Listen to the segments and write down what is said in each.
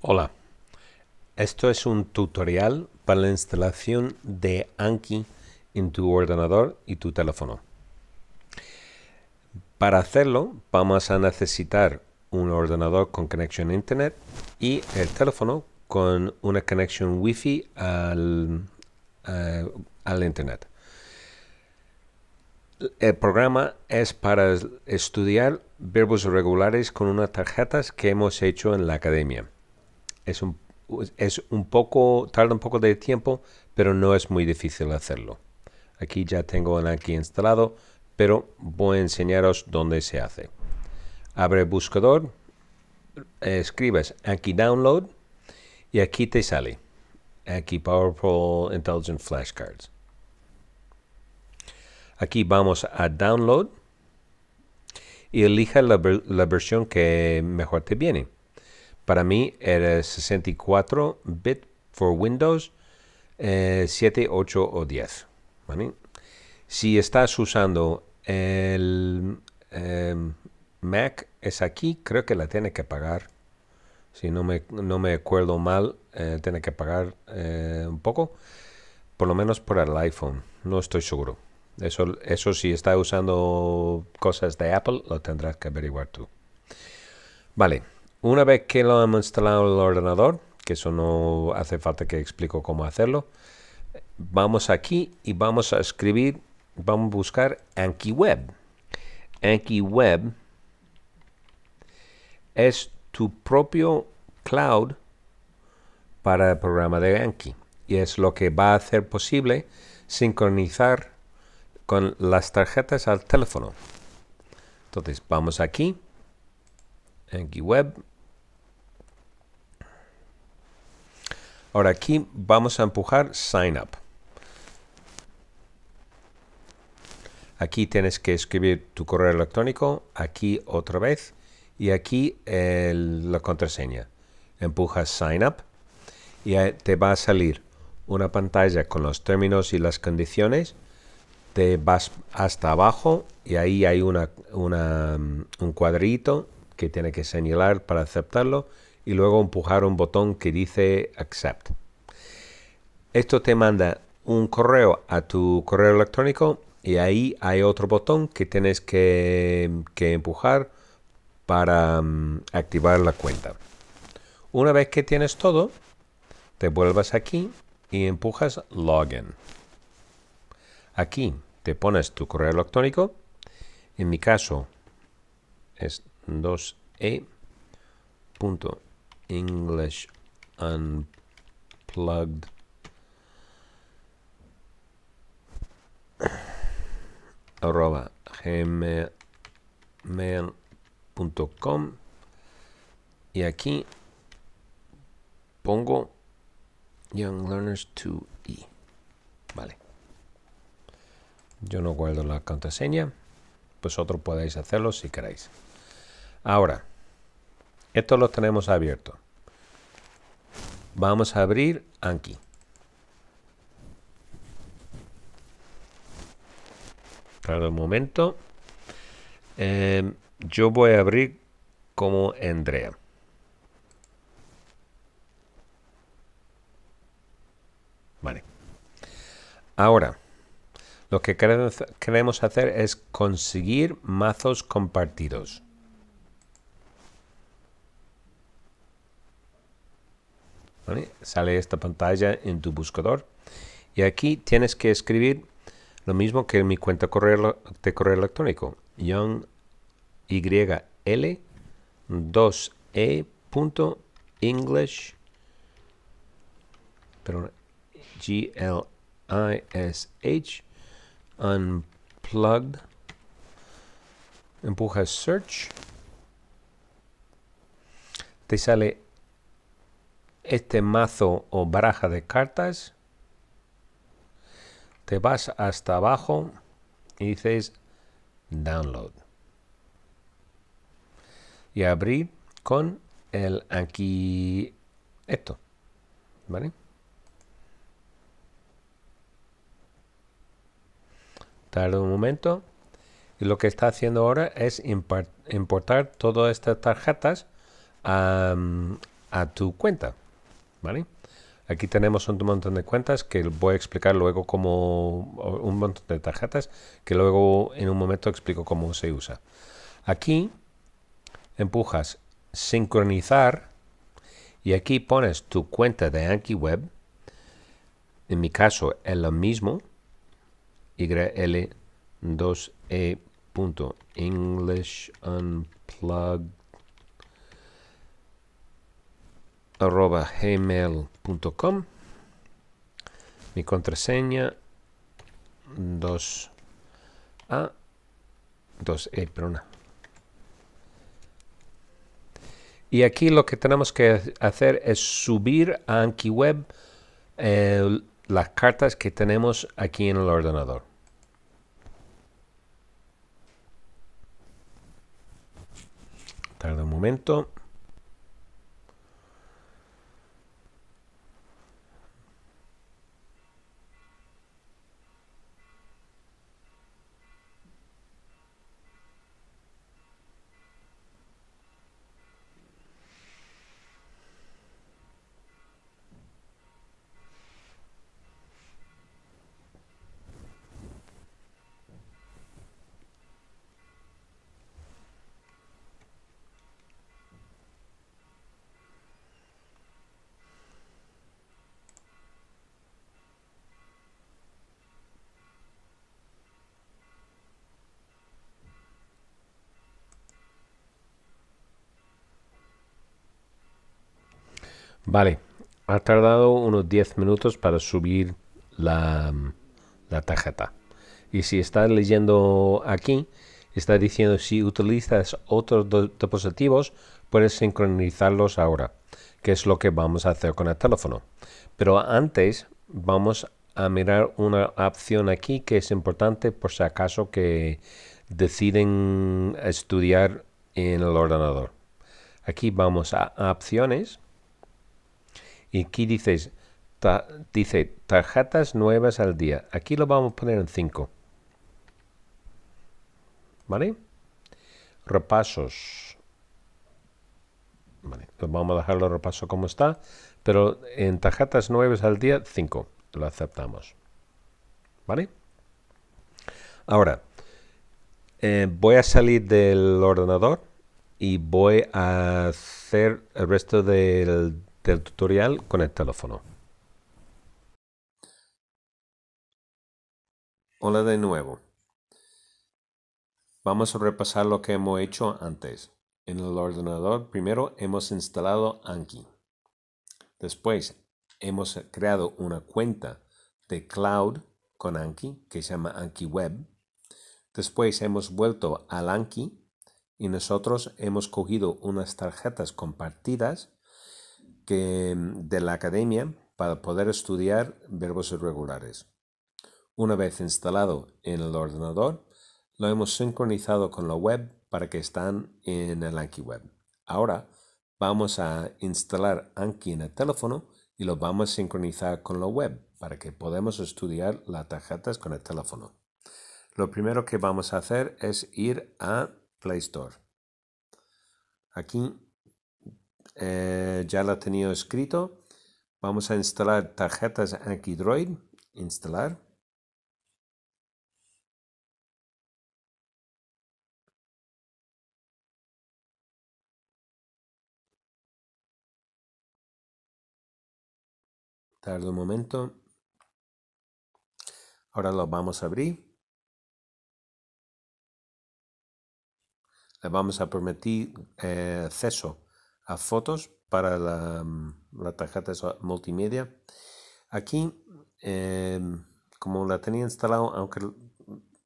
Hola, esto es un tutorial para la instalación de Anki en tu ordenador y tu teléfono. Para hacerlo vamos a necesitar un ordenador con conexión a internet y el teléfono con una conexión wifi al, eh, al internet. El programa es para estudiar verbos regulares con unas tarjetas que hemos hecho en la academia es un, poco, tarda un poco de tiempo, pero no es muy difícil hacerlo. Aquí ya tengo aquí instalado, pero voy a enseñaros dónde se hace. Abre buscador, escribes aquí Download y aquí te sale Aquí Powerful Intelligent Flashcards. Aquí vamos a Download y elija la versión que mejor te viene. Para mí eres 64 bit por Windows 7, eh, 8 o 10. Si estás usando el em, Mac, es aquí, creo que la tiene que pagar. Si no me, no me acuerdo mal, eh, tiene que pagar eh, un poco. Por lo menos por el iPhone, no estoy seguro. Eso, eso si está usando cosas de Apple, lo tendrás que averiguar tú. Vale. Una vez que lo hemos instalado en el ordenador, que eso no hace falta que explico cómo hacerlo, vamos aquí y vamos a escribir, vamos a buscar Anki Web. es tu propio cloud para el programa de Anki y es lo que va a hacer posible sincronizar con las tarjetas al teléfono. Entonces vamos aquí, AnkiWeb. Web, Ahora aquí vamos a empujar Sign Up. Aquí tienes que escribir tu correo electrónico, aquí otra vez, y aquí la contraseña. Empujas Sign Up y te va a salir una pantalla con los términos y las condiciones. Te vas hasta abajo y ahí hay una, mm, un cuadrito que tiene que señalar para aceptarlo y luego empujar un botón que dice Accept. Esto te manda un correo a tu correo electrónico y ahí hay otro botón que tienes que, empujar para mm, activar la cuenta. Una vez que tienes todo, te vuelvas aquí y empujas Login. Aquí te pones tu correo electrónico. En mi caso es 2e.com English Unplugged. arroba gmail.com y aquí pongo Young Learners 2E. Vale. Yo no guardo la contraseña. Vosotros pues podéis hacerlo si queréis. Ahora, estos los tenemos abiertos. Vamos a abrir aquí. Para un momento. Em, yo voy a abrir como Andrea. Vale. Ahora, lo que queremos hacer es conseguir mazos compartidos. Sale esta pantalla en tu buscador. Y aquí tienes que escribir lo mismo que en mi cuenta de correo electrónico. Young l 2E punto English pero G L I S H unplugged empujas search te sale este mazo o baraja de cartas, te vas hasta abajo y dices download. Y abrir con el aquí esto. ¿Vale? Tarda un momento. Y lo que está haciendo ahora es importar todas estas tarjetas a, a tu cuenta. ¿vale? Aquí tenemos un montón de cuentas que voy a explicar luego como un montón de tarjetas que luego en un momento explico cómo se usa. Aquí empujas sincronizar y aquí pones tu cuenta de AnkiWeb, En mi caso es lo mismo. yl 2 eenglishunplug arroba gmail.com mi contraseña 2a 2e una y aquí lo que tenemos que hacer es subir a AnkiWeb Web las cartas que tenemos aquí en el ordenador tarda un momento Vale, ha tardado unos 10 minutos para subir la, tarjeta. Y si estás leyendo aquí, está diciendo si utilizas otros dispositivos, puedes sincronizarlos ahora, que es lo que vamos a hacer con el teléfono. Pero antes vamos a mirar una opción aquí que es importante por si acaso que deciden estudiar en el ordenador. Aquí vamos a opciones y aquí dices, dice, tarjetas nuevas al día. Aquí lo vamos a poner en 5. ¿Vale? Repasos. Vale, vamos a dejar el repaso como está, pero en tarjetas nuevas al día, 5. Lo aceptamos. ¿Vale? Ahora, eh, voy a salir del ordenador y voy a hacer el resto del del este tutorial con el teléfono. Hola de nuevo. Vamos a repasar lo que hemos hecho antes. En el ordenador primero hemos instalado Anki. Después hemos creado una cuenta de cloud con Anki que se llama Anki Web. Después hemos vuelto al Anki y nosotros hemos cogido unas tarjetas compartidas que, mm, de la academia para poder estudiar verbos irregulares. Una vez instalado en el ordenador, lo hemos sincronizado con la web para que están en el Anki Web. Ahora vamos a instalar Anki en el teléfono y lo vamos a sincronizar con la web para que podamos estudiar las tarjetas con el teléfono. Lo primero que vamos a hacer es ir a Play Store. Aquí eh, ya lo tenía escrito. Vamos a instalar tarjetas aquí Droid. Instalar. Tarda un momento. Ahora lo vamos a abrir. Le vamos a permitir eh, acceso a fotos para la, tarjeta multimedia. Aquí, em, como la tenía instalado, aunque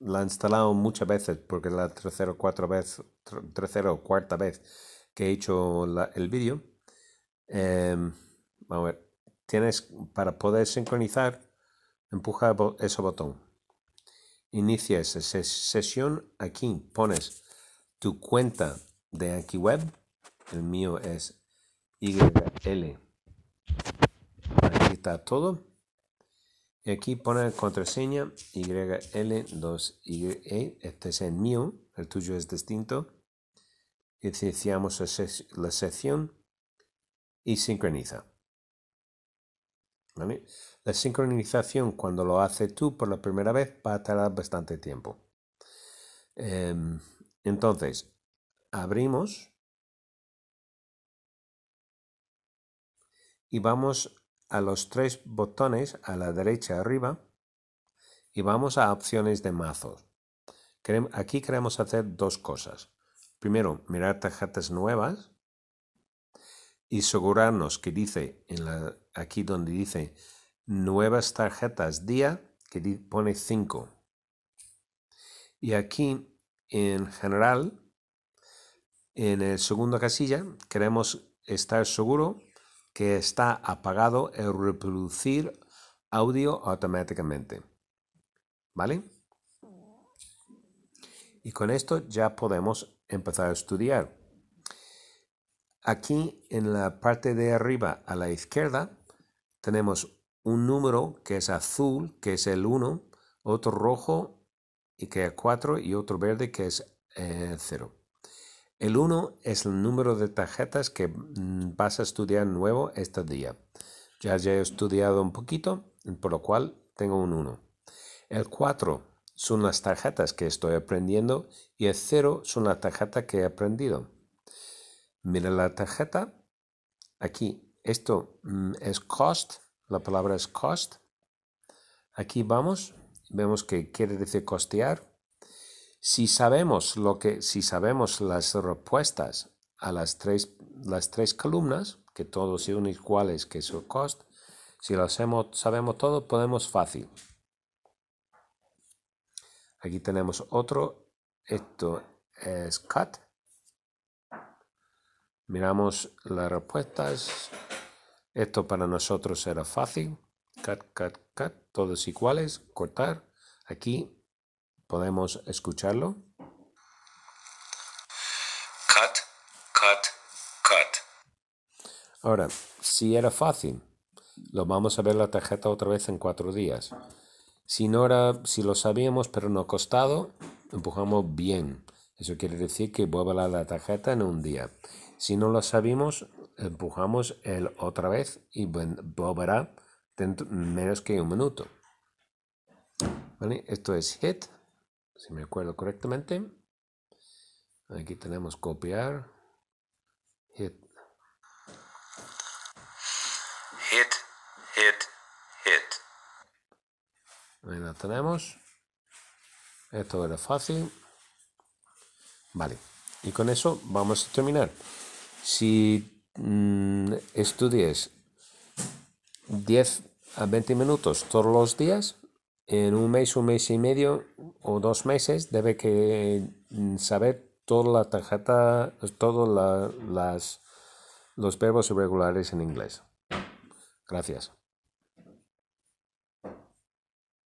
la he instalado muchas veces, porque la tercera o, cuatro vez, tercera cuarta vez que he hecho el vídeo, em, a ver, tienes para poder sincronizar, empuja ese botón. Inicia esa sesión aquí, pones tu cuenta de aquí web. El mío es YL. Aquí está todo. Y aquí pone contraseña YL2Y. E. Este es el mío, el tuyo es distinto. Iniciamos la, sección y sincroniza. La sincronización, cuando lo haces tú por la primera vez, va a tardar bastante tiempo. Em, entonces, abrimos y vamos a los tres botones a la derecha arriba y vamos a opciones de mazos. Aquí queremos hacer dos cosas. Primero, mirar tarjetas nuevas y asegurarnos que dice, en aquí donde dice nuevas tarjetas día, que pone 5. Y aquí en general, en el segundo casilla, queremos estar seguro que está apagado el reproducir audio automáticamente. ¿Vale? Y con esto ya podemos empezar a estudiar. Aquí en la parte de arriba a la izquierda tenemos un número que es azul, que es el 1, otro rojo, y que es 4, y otro verde, que es eh, 0. El 1 es el número de tarjetas que mm, vas a estudiar nuevo este día. Ya, ya he estudiado un poquito, por lo cual tengo un 1. El 4 son las tarjetas que estoy aprendiendo y el 0 son las tarjetas que he aprendido. Mira la tarjeta. Aquí, esto mm, es cost. La palabra es cost. Aquí vamos. Vemos que quiere decir costear. Si sabemos, lo que, si sabemos las respuestas a las tres, las tres columnas, que todos son iguales que su cost, si lo sabemos todo, podemos fácil. Aquí tenemos otro, esto es cut. Miramos las respuestas. Esto para nosotros era fácil. Cut, cut, cut. Todos iguales. Cortar. Aquí ¿Podemos escucharlo? Cut, cut, cut. Ahora, si era fácil, lo vamos a ver la tarjeta otra vez en cuatro días. Si no era, si lo sabíamos pero no ha costado, empujamos bien. Eso quiere decir que vuelva la tarjeta en un día. Si no lo sabemos, empujamos el otra vez y volverá dentro menos que un minuto. ¿Vale? Esto es hit si me acuerdo correctamente. Aquí tenemos copiar. Hit. Hit, hit, hit. Ahí la tenemos. Esto era fácil. Vale. Y con eso vamos a terminar. Si mm, estudies 10 a 20 minutos todos los días, en un mes, un mes y medio o dos meses debe que mm, saber toda la tarjeta, todos los verbos irregulares en inglés. Gracias.